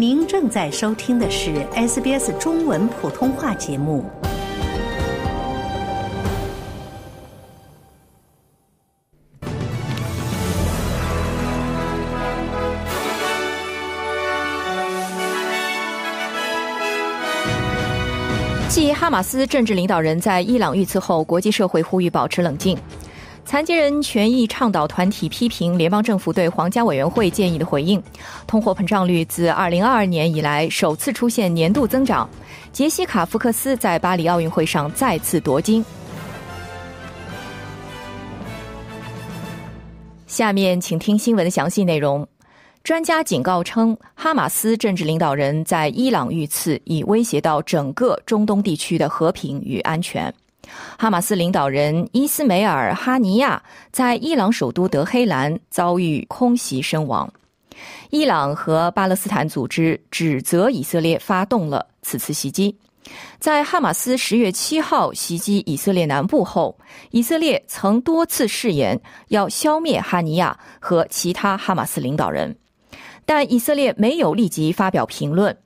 您正在收听的是 SBS 中文普通话节目。继哈马斯政治领导人在伊朗遇刺后，国际社会呼吁保持冷静。残疾人权益倡导团体批评联邦政府对皇家委员会建议的回应。通货膨胀率自二零二二年以来首次出现年度增长。杰西卡·福克斯在巴黎奥运会上再次夺金。下面请听新闻的详细内容。专家警告称，哈马斯政治领导人在伊朗遇刺，已威胁到整个中东地区的和平与安全。哈马斯领导人伊斯梅尔·哈尼亚在伊朗首都德黑兰遭遇空袭身亡。伊朗和巴勒斯坦组织指责以色列发动了此次袭击。在哈马斯十月七号袭击以色列南部后，以色列曾多次誓言要消灭哈尼亚和其他哈马斯领导人，但以色列没有立即发表评论。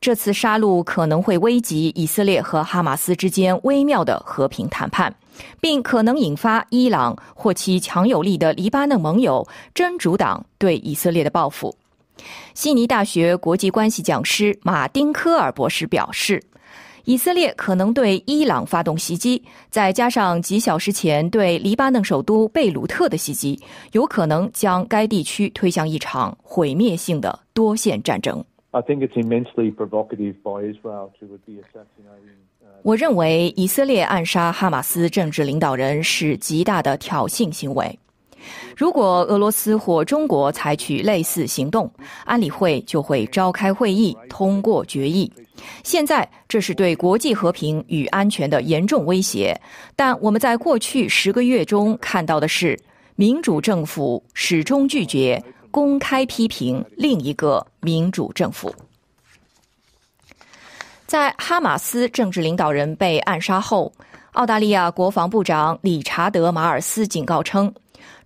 这次杀戮可能会危及以色列和哈马斯之间微妙的和平谈判，并可能引发伊朗或其强有力的黎巴嫩盟友真主党对以色列的报复。悉尼大学国际关系讲师马丁·科尔博士表示，以色列可能对伊朗发动袭击，再加上几小时前对黎巴嫩首都贝鲁特的袭击，有可能将该地区推向一场毁灭性的多线战争。I think it's immensely provocative by r Israel to be assessing 18我认为以色列暗杀哈马斯政治领导人是极大的挑衅行为。如果俄罗斯或中国采取类似行动，安理会就会召开会议通过决议。现在这是对国际和平与安全的严重威胁，但我们在过去十个月中看到的是民主政府始终拒绝。公开批评另一个民主政府。在哈马斯政治领导人被暗杀后，澳大利亚国防部长理查德·马尔斯警告称，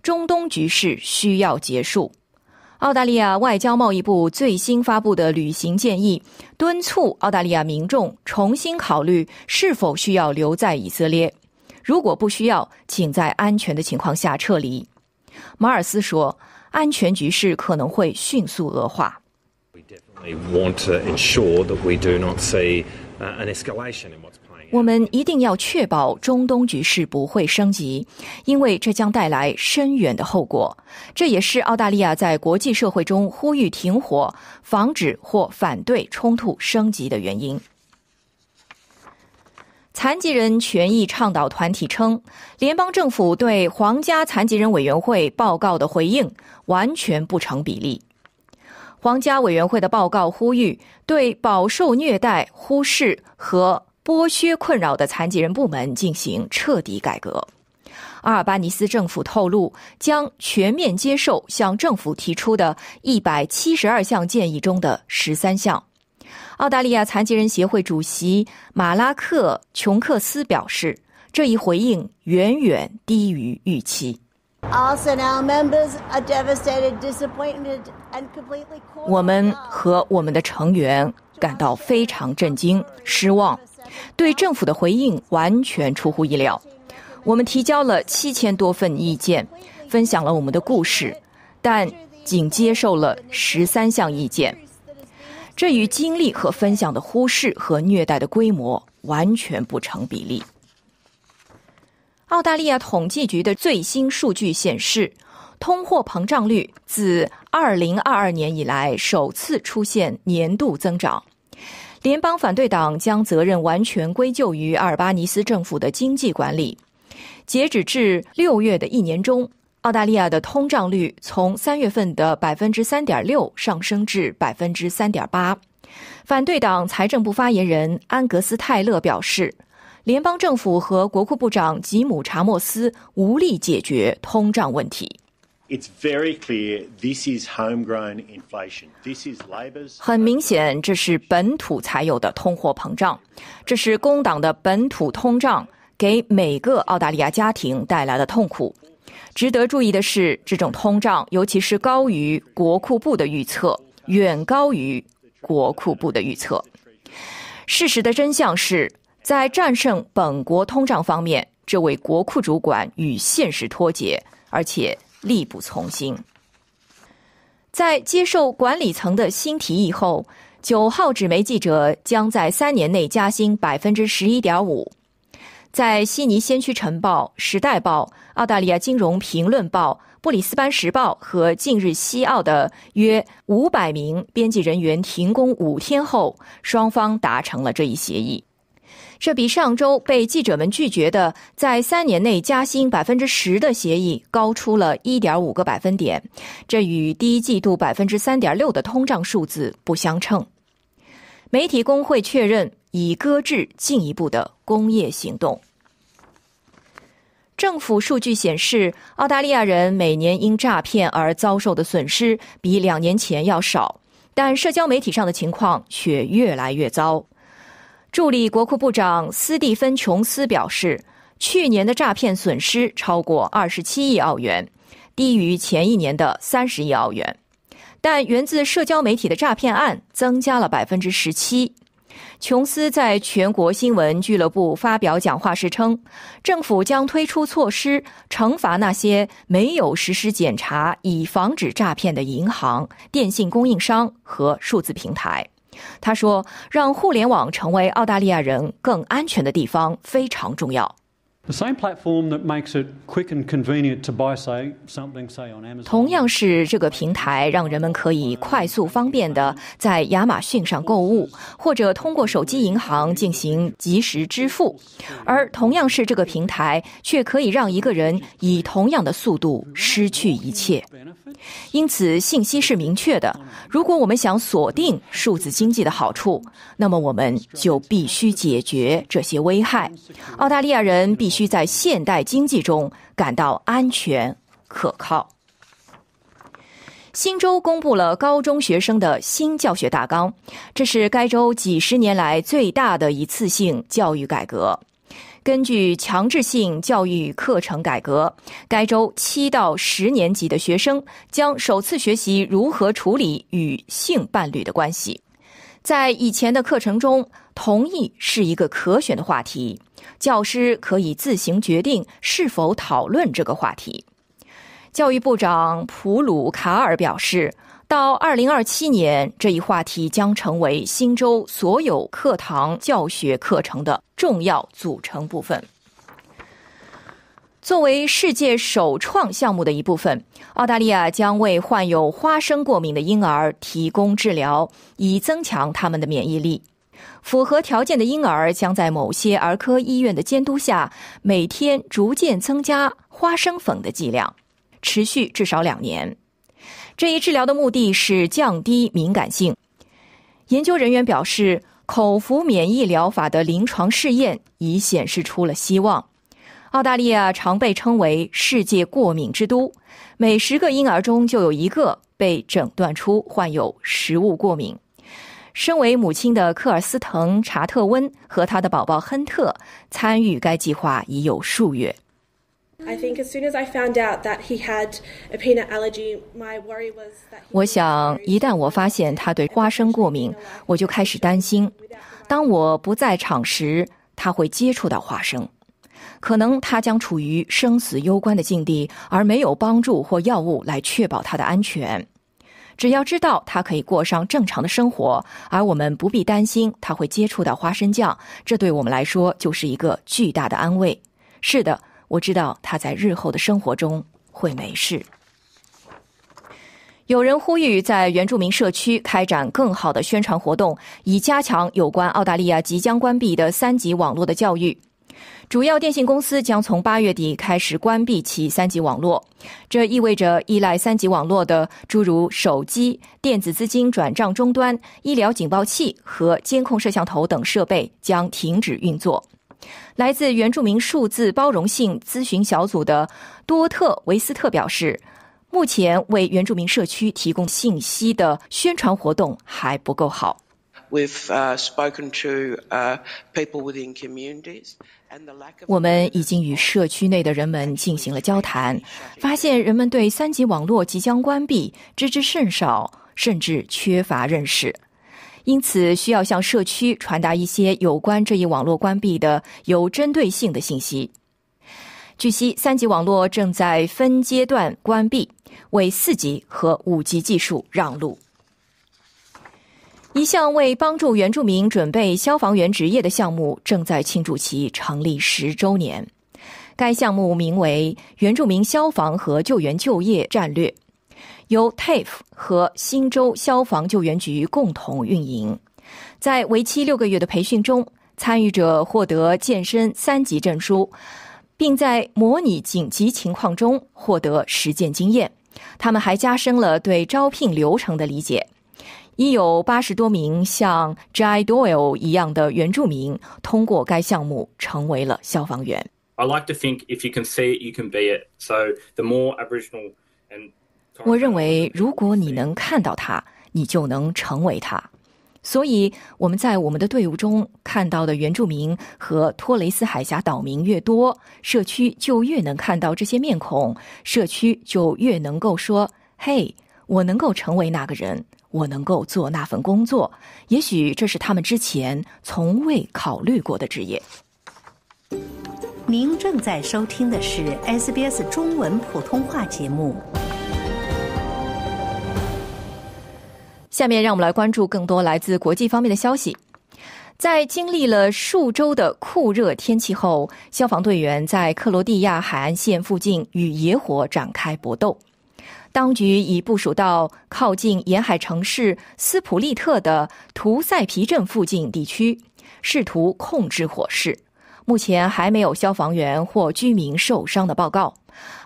中东局势需要结束。澳大利亚外交贸易部最新发布的旅行建议敦促澳大利亚民众重新考虑是否需要留在以色列。如果不需要，请在安全的情况下撤离。马尔斯说：“安全局势可能会迅速恶化。我们一定要确保中东局势不会升级，因为这将带来深远的后果。这也是澳大利亚在国际社会中呼吁停火、防止或反对冲突升级的原因。”残疾人权益倡导团体称，联邦政府对皇家残疾人委员会报告的回应完全不成比例。皇家委员会的报告呼吁对饱受虐待、忽视和剥削困扰的残疾人部门进行彻底改革。阿尔巴尼斯政府透露，将全面接受向政府提出的一百七十二项建议中的十三项。澳大利亚残疾人协会主席马拉克·琼克斯表示，这一回应远远低于预期。我们和我们的成员感到非常震惊、失望，对政府的回应完全出乎意料。我们提交了七千多份意见，分享了我们的故事，但仅接受了十三项意见。这与经历和分享的忽视和虐待的规模完全不成比例。澳大利亚统计局的最新数据显示，通货膨胀率自2022年以来首次出现年度增长。联邦反对党将责任完全归咎于阿尔巴尼斯政府的经济管理。截止至六月的一年中。澳大利亚的通胀率从三月份的百分之三点六上升至百分之三点八。反对党财政部发言人安格斯·泰勒表示，联邦政府和国库部长吉姆·查莫斯无力解决通胀问题。It's very clear this is homegrown inflation. This is Labor's. 很明显，这是本土才有的通货膨胀，这是工党的本土通胀给每个澳大利亚家庭带来的痛苦。值得注意的是，这种通胀，尤其是高于国库部的预测，远高于国库部的预测。事实的真相是，在战胜本国通胀方面，这位国库主管与现实脱节，而且力不从心。在接受管理层的新提议后，九号纸媒记者将在三年内加薪百分之十一点五。在悉尼先驱晨报、时代报、澳大利亚金融评论报、布里斯班时报和近日西澳的约五百名编辑人员停工五天后，双方达成了这一协议。这比上周被记者们拒绝的在三年内加薪百分之十的协议高出了一点五个百分点，这与第一季度百分之三点六的通胀数字不相称。媒体工会确认。以搁置进一步的工业行动。政府数据显示，澳大利亚人每年因诈骗而遭受的损失比两年前要少，但社交媒体上的情况却越来越糟。助理国库部长斯蒂芬·琼斯表示，去年的诈骗损失超过二十七亿澳元，低于前一年的三十亿澳元，但源自社交媒体的诈骗案增加了百分之十七。琼斯在全国新闻俱乐部发表讲话时称，政府将推出措施惩罚那些没有实施检查以防止诈骗的银行、电信供应商和数字平台。他说：“让互联网成为澳大利亚人更安全的地方非常重要。” the same platform that makes it quick and convenient to buy say something say on amazon 同样是这个平台让人们可以快速方便的在亚马逊上购物或者通过手机银行进行及时支付而同样是这个平台却可以让一个人以同样的速度失去一切因此，信息是明确的。如果我们想锁定数字经济的好处，那么我们就必须解决这些危害。澳大利亚人必须在现代经济中感到安全可靠。新州公布了高中学生的新教学大纲，这是该州几十年来最大的一次性教育改革。根据强制性教育课程改革，该州七到十年级的学生将首次学习如何处理与性伴侣的关系。在以前的课程中，同意是一个可选的话题，教师可以自行决定是否讨论这个话题。教育部长普鲁卡尔表示。到二零二七年，这一话题将成为新州所有课堂教学课程的重要组成部分。作为世界首创项目的一部分，澳大利亚将为患有花生过敏的婴儿提供治疗，以增强他们的免疫力。符合条件的婴儿将在某些儿科医院的监督下，每天逐渐增加花生粉的剂量，持续至少两年。这一治疗的目的是降低敏感性。研究人员表示，口服免疫疗法的临床试验已显示出了希望。澳大利亚常被称为“世界过敏之都”，每十个婴儿中就有一个被诊断出患有食物过敏。身为母亲的科尔斯滕·查特温和他的宝宝亨特参与该计划已有数月。i think as soon as i found out that he had a peanut allergy my worry was that 我想一旦我发现他对花生过敏，我就开始担心。当我不在场时，他会接触到花生。可能他将处于生死攸关的境地，而没有帮助或药物来确保他的安全。只要知道他可以过上正常的生活，而我们不必担心他会接触到花生酱，这对我们来说就是一个巨大的安慰。是的。我知道他在日后的生活中会没事。有人呼吁在原住民社区开展更好的宣传活动，以加强有关澳大利亚即将关闭的三级网络的教育。主要电信公司将从八月底开始关闭其三级网络，这意味着依赖三级网络的诸如手机、电子资金转账终端、医疗警报器和监控摄像头等设备将停止运作。来自原住民数字包容性咨询小组的多特·维斯特表示，目前为原住民社区提供信息的宣传活动还不够好。We've spoken to people within communities, and l 我们已经与社区内的人们进行了交谈，发现人们对三级网络即将关闭知之甚少，甚至缺乏认识。因此，需要向社区传达一些有关这一网络关闭的有针对性的信息。据悉，三级网络正在分阶段关闭，为四级和五级技术让路。一项为帮助原住民准备消防员职业的项目正在庆祝其成立十周年。该项目名为“原住民消防和救援就业战略”。由 TAFE 和新州消防救援局共同运营，在为期六个月的培训中，参与者获得健身三级证书，并在模拟紧急情况中获得实践经验。他们还加深了对招聘流程的理解。已有八十多名像 Jai Doyle 一样的原住民通过该项目成为了消防员。I like to think if you can see it, you can be it. So the more Aboriginal and 我认为，如果你能看到他，你就能成为他。所以，我们在我们的队伍中看到的原住民和托雷斯海峡岛民越多，社区就越能看到这些面孔，社区就越能够说：“嘿，我能够成为那个人，我能够做那份工作。”也许这是他们之前从未考虑过的职业。您正在收听的是 SBS 中文普通话节目。下面让我们来关注更多来自国际方面的消息。在经历了数周的酷热天气后，消防队员在克罗地亚海岸线附近与野火展开搏斗。当局已部署到靠近沿海城市斯普利特的图塞皮镇附近地区，试图控制火势。目前还没有消防员或居民受伤的报告。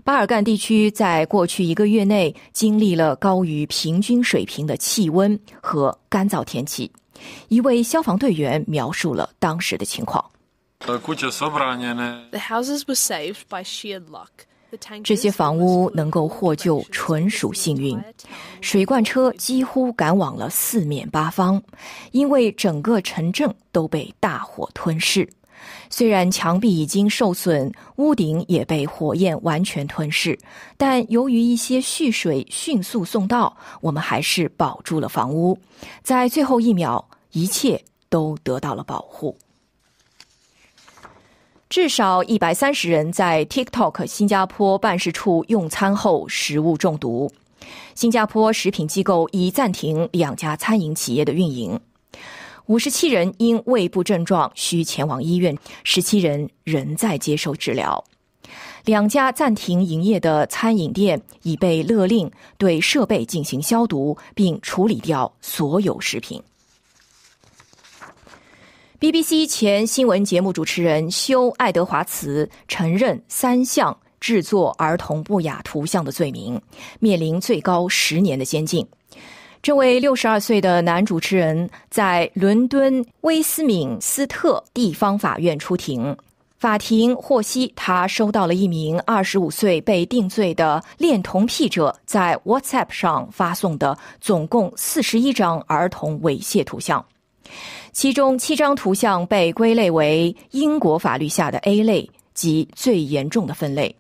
巴尔干地区在过去一个月内经历了高于平均水平的气温和干燥天气。一位消防队员描述了当时的情况：“The houses were saved by sheer luck. 这些房屋能够获救纯属幸运。水罐车几乎赶往了四面八方，因为整个城镇都被大火吞噬。”虽然墙壁已经受损，屋顶也被火焰完全吞噬，但由于一些蓄水迅速送到，我们还是保住了房屋。在最后一秒，一切都得到了保护。至少一百三十人在 TikTok 新加坡办事处用餐后食物中毒，新加坡食品机构已暂停两家餐饮企业的运营。五十七人因胃部症状需前往医院，十七人仍在接受治疗。两家暂停营业的餐饮店已被勒令对设备进行消毒，并处理掉所有食品。BBC 前新闻节目主持人修·爱德华兹承认三项制作儿童不雅图像的罪名，面临最高十年的监禁。这位六十二岁的男主持人在伦敦威斯敏斯特地方法院出庭。法庭获悉，他收到了一名二十五岁被定罪的恋童癖者在 WhatsApp 上发送的总共四十一张儿童猥亵图像，其中七张图像被归类为英国法律下的 A 类，及最严重的分类。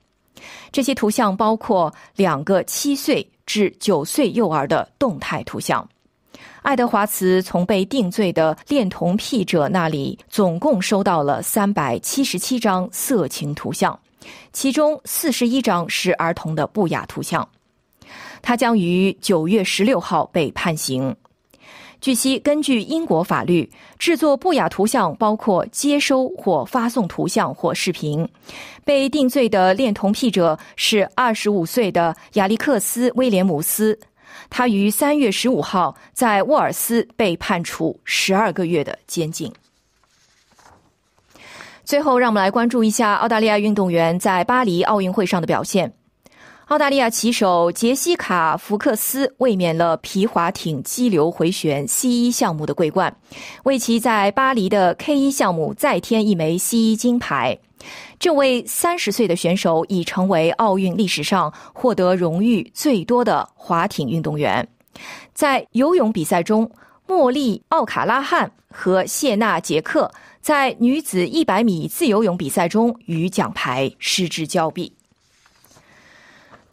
这些图像包括两个七岁至九岁幼儿的动态图像。爱德华兹从被定罪的恋童癖者那里总共收到了三百七十七张色情图像，其中四十一张是儿童的不雅图像。他将于九月十六号被判刑。据悉，根据英国法律，制作不雅图像包括接收或发送图像或视频，被定罪的恋童癖者是二十五岁的亚历克斯·威廉姆斯，他于三月十五号在沃尔斯被判处十二个月的监禁。最后，让我们来关注一下澳大利亚运动员在巴黎奥运会上的表现。澳大利亚棋手杰西卡·福克斯卫冕了皮划艇激流回旋 C1 项目的桂冠，为其在巴黎的 K1 项目再添一枚 C1 金牌。这位30岁的选手已成为奥运历史上获得荣誉最多的划艇运动员。在游泳比赛中，茉莉·奥卡拉汉和谢娜·杰克在女子100米自由泳比赛中与奖牌失之交臂。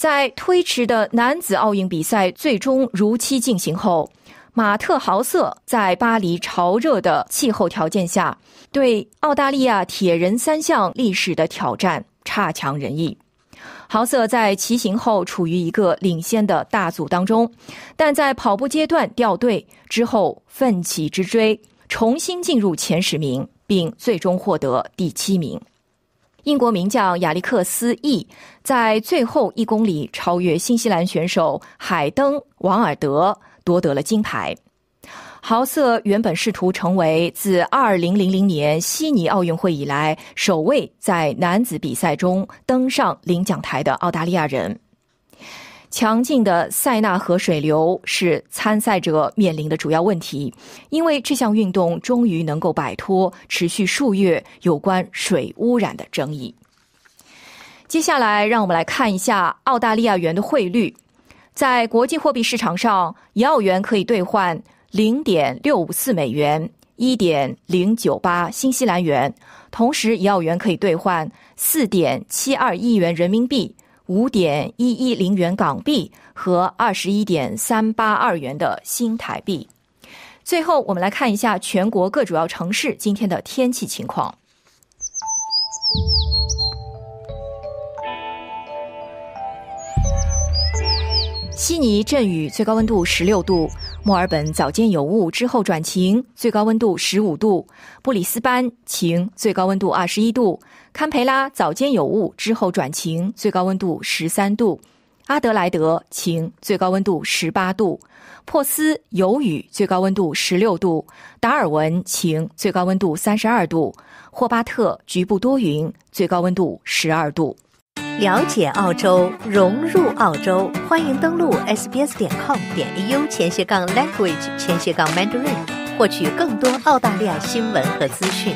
在推迟的男子奥运比赛最终如期进行后，马特豪瑟在巴黎潮热的气候条件下对澳大利亚铁人三项历史的挑战差强人意。豪瑟在骑行后处于一个领先的大组当中，但在跑步阶段掉队之后奋起直追，重新进入前十名，并最终获得第七名。英国名将亚历克斯 ·E 在最后一公里超越新西兰选手海登·王尔德，夺得了金牌。豪瑟原本试图成为自2000年悉尼奥运会以来首位在男子比赛中登上领奖台的澳大利亚人。强劲的塞纳河水流是参赛者面临的主要问题，因为这项运动终于能够摆脱持续数月有关水污染的争议。接下来，让我们来看一下澳大利亚元的汇率。在国际货币市场上，澳元可以兑换零点六五四美元、一点零九八新西兰元，同时，澳元可以兑换四点七二亿元人民币。五点一一零元港币和二十一点三八二元的新台币。最后，我们来看一下全国各主要城市今天的天气情况。悉尼阵雨，最高温度十六度。墨尔本早间有雾，之后转晴，最高温度十五度。布里斯班晴，最高温度二十一度。堪培拉早间有雾，之后转晴，最高温度十三度。阿德莱德晴，最高温度十八度。珀斯有雨，最高温度十六度。达尔文晴，最高温度三十二度。霍巴特局部多云，最高温度十二度。了解澳洲，融入澳洲，欢迎登录 sbs.com.au/language/mandarin 获取更多澳大利亚新闻和资讯。